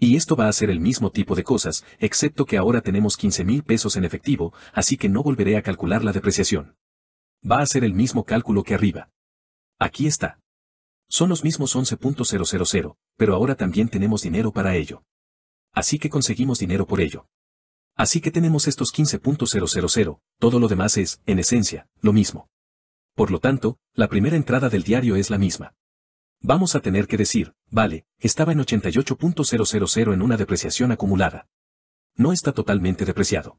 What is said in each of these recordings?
Y esto va a ser el mismo tipo de cosas, excepto que ahora tenemos 15 mil pesos en efectivo, así que no volveré a calcular la depreciación. Va a ser el mismo cálculo que arriba. Aquí está. Son los mismos 11.000, pero ahora también tenemos dinero para ello. Así que conseguimos dinero por ello. Así que tenemos estos 15.000, todo lo demás es, en esencia, lo mismo. Por lo tanto, la primera entrada del diario es la misma. Vamos a tener que decir, vale, estaba en 88.000 en una depreciación acumulada. No está totalmente depreciado.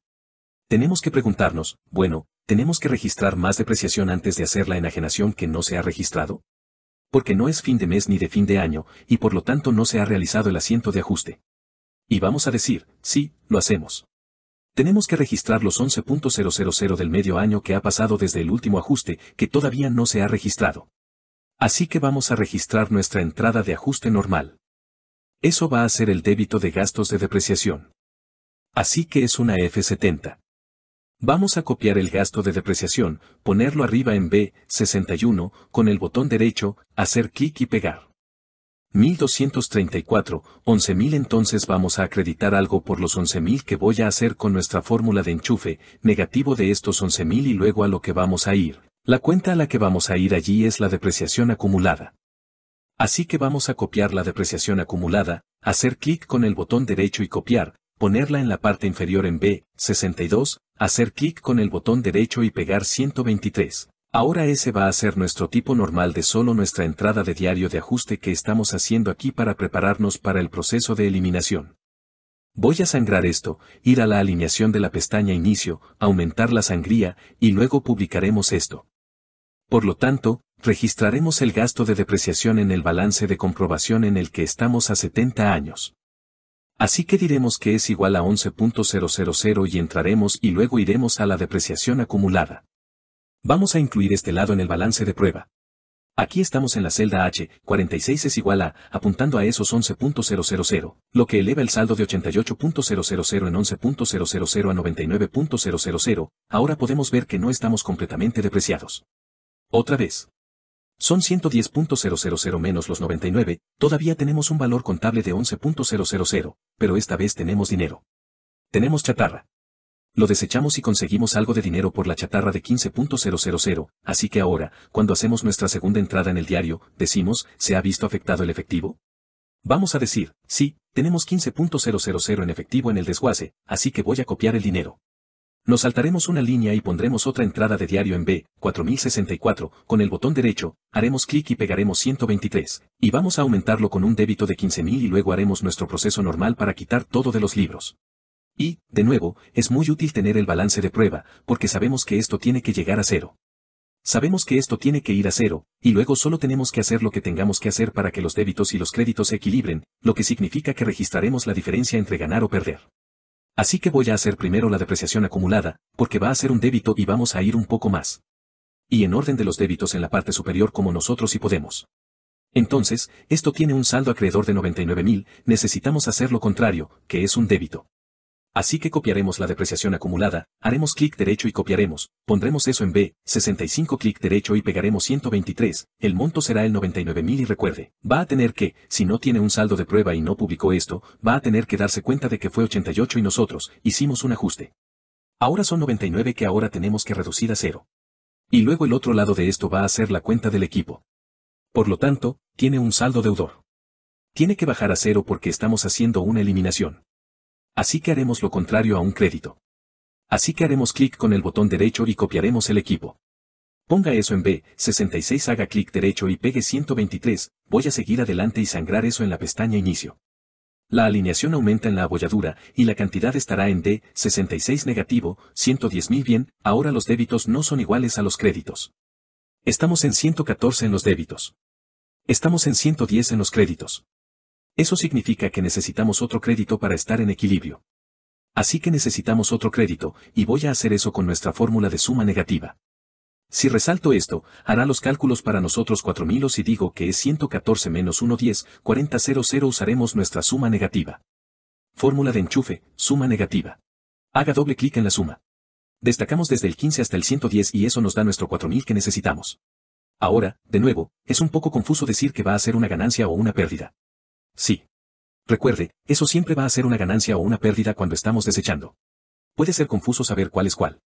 Tenemos que preguntarnos, bueno, ¿tenemos que registrar más depreciación antes de hacer la enajenación que no se ha registrado? Porque no es fin de mes ni de fin de año, y por lo tanto no se ha realizado el asiento de ajuste. Y vamos a decir, sí, lo hacemos. Tenemos que registrar los 11.000 del medio año que ha pasado desde el último ajuste, que todavía no se ha registrado. Así que vamos a registrar nuestra entrada de ajuste normal. Eso va a ser el débito de gastos de depreciación. Así que es una F70. Vamos a copiar el gasto de depreciación, ponerlo arriba en B61, con el botón derecho, hacer clic y pegar. 1234, 11000 entonces vamos a acreditar algo por los 11000 que voy a hacer con nuestra fórmula de enchufe, negativo de estos 11000 y luego a lo que vamos a ir, la cuenta a la que vamos a ir allí es la depreciación acumulada. Así que vamos a copiar la depreciación acumulada, hacer clic con el botón derecho y copiar, ponerla en la parte inferior en B62, hacer clic con el botón derecho y pegar 123. Ahora ese va a ser nuestro tipo normal de solo nuestra entrada de diario de ajuste que estamos haciendo aquí para prepararnos para el proceso de eliminación voy a sangrar esto, ir a la alineación de la pestaña inicio, aumentar la sangría, y luego publicaremos esto. Por lo tanto, registraremos el gasto de depreciación en el balance de comprobación en el que estamos a 70 años. Así que diremos que es igual a 11.000 y entraremos y luego iremos a la depreciación acumulada. Vamos a incluir este lado en el balance de prueba. Aquí estamos en la celda H, 46 es igual a, apuntando a esos 11.000, lo que eleva el saldo de 88.000 en 11.000 a 99.000, ahora podemos ver que no estamos completamente depreciados. Otra vez. Son 110.000 menos los 99, todavía tenemos un valor contable de 11.000, pero esta vez tenemos dinero. Tenemos chatarra. Lo desechamos y conseguimos algo de dinero por la chatarra de 15.000, así que ahora, cuando hacemos nuestra segunda entrada en el diario, decimos, ¿se ha visto afectado el efectivo? Vamos a decir, sí, tenemos 15.000 en efectivo en el desguace, así que voy a copiar el dinero. Nos saltaremos una línea y pondremos otra entrada de diario en B, 4064, con el botón derecho, haremos clic y pegaremos 123, y vamos a aumentarlo con un débito de 15.000 y luego haremos nuestro proceso normal para quitar todo de los libros. Y, de nuevo, es muy útil tener el balance de prueba, porque sabemos que esto tiene que llegar a cero. Sabemos que esto tiene que ir a cero, y luego solo tenemos que hacer lo que tengamos que hacer para que los débitos y los créditos se equilibren, lo que significa que registraremos la diferencia entre ganar o perder. Así que voy a hacer primero la depreciación acumulada, porque va a ser un débito y vamos a ir un poco más. Y en orden de los débitos en la parte superior como nosotros y podemos. Entonces, esto tiene un saldo acreedor de 99.000, necesitamos hacer lo contrario, que es un débito. Así que copiaremos la depreciación acumulada, haremos clic derecho y copiaremos, pondremos eso en B, 65 clic derecho y pegaremos 123, el monto será el 99.000 y recuerde, va a tener que, si no tiene un saldo de prueba y no publicó esto, va a tener que darse cuenta de que fue 88 y nosotros, hicimos un ajuste. Ahora son 99 que ahora tenemos que reducir a cero. Y luego el otro lado de esto va a ser la cuenta del equipo. Por lo tanto, tiene un saldo deudor. Tiene que bajar a cero porque estamos haciendo una eliminación. Así que haremos lo contrario a un crédito. Así que haremos clic con el botón derecho y copiaremos el equipo. Ponga eso en B66 haga clic derecho y pegue 123, voy a seguir adelante y sangrar eso en la pestaña inicio. La alineación aumenta en la abolladura y la cantidad estará en D66 negativo, mil bien, ahora los débitos no son iguales a los créditos. Estamos en 114 en los débitos. Estamos en 110 en los créditos. Eso significa que necesitamos otro crédito para estar en equilibrio. Así que necesitamos otro crédito, y voy a hacer eso con nuestra fórmula de suma negativa. Si resalto esto, hará los cálculos para nosotros 4000 o si digo que es 114 menos 110, 4000 usaremos nuestra suma negativa. Fórmula de enchufe, suma negativa. Haga doble clic en la suma. Destacamos desde el 15 hasta el 110 y eso nos da nuestro 4000 que necesitamos. Ahora, de nuevo, es un poco confuso decir que va a ser una ganancia o una pérdida. Sí. Recuerde, eso siempre va a ser una ganancia o una pérdida cuando estamos desechando. Puede ser confuso saber cuál es cuál.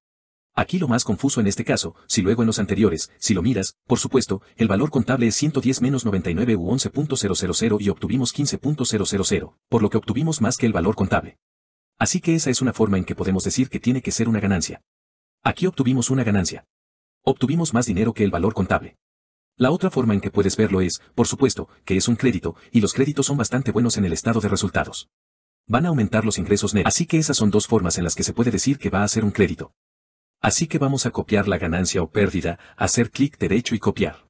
Aquí lo más confuso en este caso, si luego en los anteriores, si lo miras, por supuesto, el valor contable es 110 menos 99 u 11.000 y obtuvimos 15.000, por lo que obtuvimos más que el valor contable. Así que esa es una forma en que podemos decir que tiene que ser una ganancia. Aquí obtuvimos una ganancia. Obtuvimos más dinero que el valor contable. La otra forma en que puedes verlo es, por supuesto, que es un crédito, y los créditos son bastante buenos en el estado de resultados. Van a aumentar los ingresos netos. Así que esas son dos formas en las que se puede decir que va a ser un crédito. Así que vamos a copiar la ganancia o pérdida, hacer clic derecho y copiar.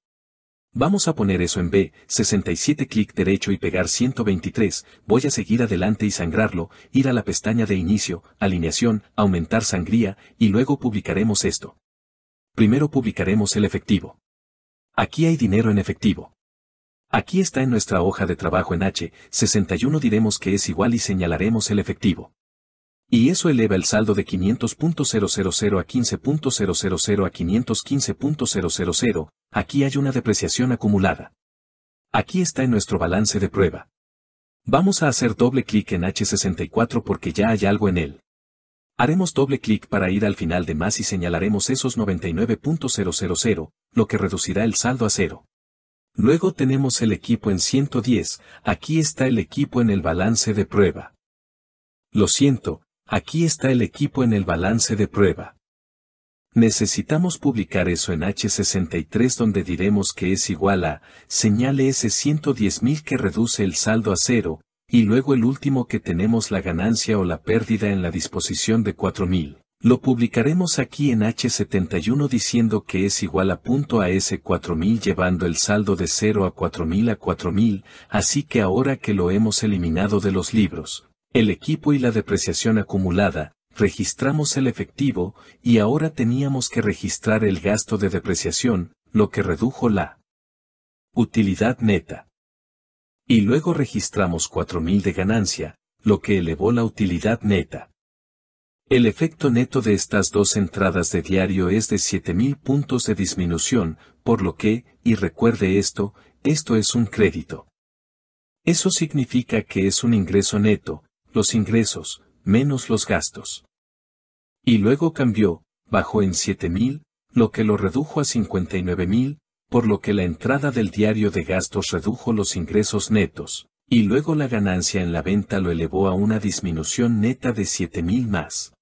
Vamos a poner eso en B, 67 clic derecho y pegar 123, voy a seguir adelante y sangrarlo, ir a la pestaña de inicio, alineación, aumentar sangría, y luego publicaremos esto. Primero publicaremos el efectivo. Aquí hay dinero en efectivo. Aquí está en nuestra hoja de trabajo en H61 diremos que es igual y señalaremos el efectivo. Y eso eleva el saldo de 500.000 a 15.000 a 515.000, aquí hay una depreciación acumulada. Aquí está en nuestro balance de prueba. Vamos a hacer doble clic en H64 porque ya hay algo en él. Haremos doble clic para ir al final de más y señalaremos esos 99.000, lo que reducirá el saldo a cero. Luego tenemos el equipo en 110, aquí está el equipo en el balance de prueba. Lo siento, aquí está el equipo en el balance de prueba. Necesitamos publicar eso en H63 donde diremos que es igual a, señale ese 110.000 que reduce el saldo a cero, y luego el último que tenemos la ganancia o la pérdida en la disposición de 4.000. Lo publicaremos aquí en H71 diciendo que es igual a punto a S4000 llevando el saldo de 0 a 4000 a 4000, así que ahora que lo hemos eliminado de los libros, el equipo y la depreciación acumulada, registramos el efectivo, y ahora teníamos que registrar el gasto de depreciación, lo que redujo la utilidad neta. Y luego registramos 4000 de ganancia, lo que elevó la utilidad neta. El efecto neto de estas dos entradas de diario es de 7.000 puntos de disminución, por lo que, y recuerde esto, esto es un crédito. Eso significa que es un ingreso neto, los ingresos, menos los gastos. Y luego cambió, bajó en 7.000, lo que lo redujo a 59.000, por lo que la entrada del diario de gastos redujo los ingresos netos, y luego la ganancia en la venta lo elevó a una disminución neta de 7.000 más.